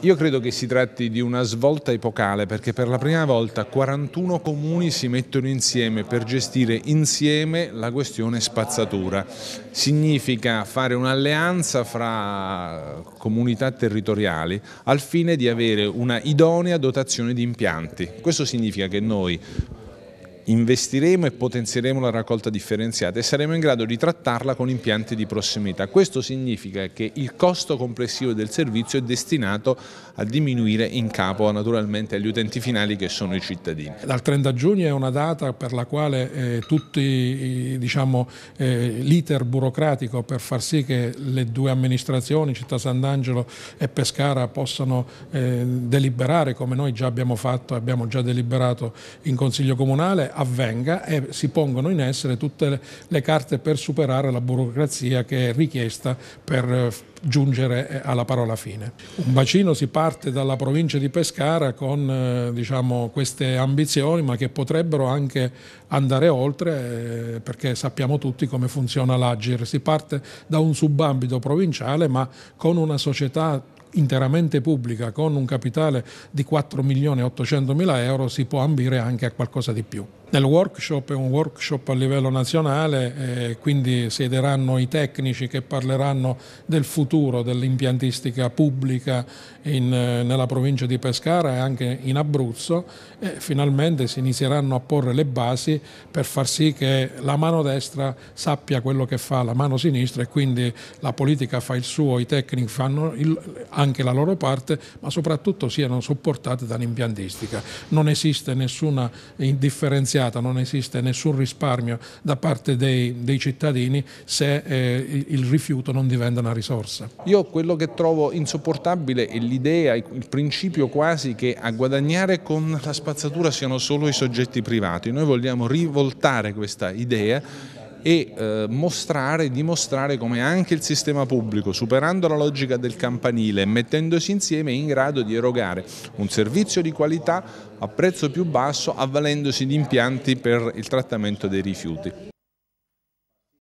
Io credo che si tratti di una svolta epocale perché per la prima volta 41 comuni si mettono insieme per gestire insieme la questione spazzatura. Significa fare un'alleanza fra comunità territoriali al fine di avere una idonea dotazione di impianti. Questo significa che noi investiremo e potenzieremo la raccolta differenziata e saremo in grado di trattarla con impianti di prossimità. Questo significa che il costo complessivo del servizio è destinato a diminuire in capo naturalmente agli utenti finali che sono i cittadini. Dal 30 giugno è una data per la quale eh, tutto diciamo, eh, l'iter burocratico per far sì che le due amministrazioni, Città Sant'Angelo e Pescara, possano eh, deliberare come noi già abbiamo fatto, abbiamo già deliberato in Consiglio Comunale, avvenga e si pongono in essere tutte le, le carte per superare la burocrazia che è richiesta per eh, giungere eh, alla parola fine. Un bacino si parte dalla provincia di Pescara con eh, diciamo, queste ambizioni ma che potrebbero anche andare oltre perché sappiamo tutti come funziona l'Agir. Si parte da un subambito provinciale ma con una società interamente pubblica con un capitale di 4 milioni e 800 mila euro si può ambire anche a qualcosa di più. Nel workshop è un workshop a livello nazionale, eh, quindi siederanno i tecnici che parleranno del futuro dell'impiantistica pubblica in, nella provincia di Pescara e anche in Abruzzo e finalmente si inizieranno a porre le basi per far sì che la mano destra sappia quello che fa la mano sinistra e quindi la politica fa il suo, i tecnici fanno il, anche la loro parte, ma soprattutto siano supportati dall'impiantistica. Non esiste nessuna differenziazione finanziata, non esiste nessun risparmio da parte dei, dei cittadini se eh, il rifiuto non diventa una risorsa. Io quello che trovo insopportabile è l'idea, il principio quasi che a guadagnare con la spazzatura siano solo i soggetti privati. Noi vogliamo rivoltare questa idea e eh, mostrare, dimostrare come anche il sistema pubblico, superando la logica del campanile e mettendosi insieme, è in grado di erogare un servizio di qualità a prezzo più basso avvalendosi di impianti per il trattamento dei rifiuti.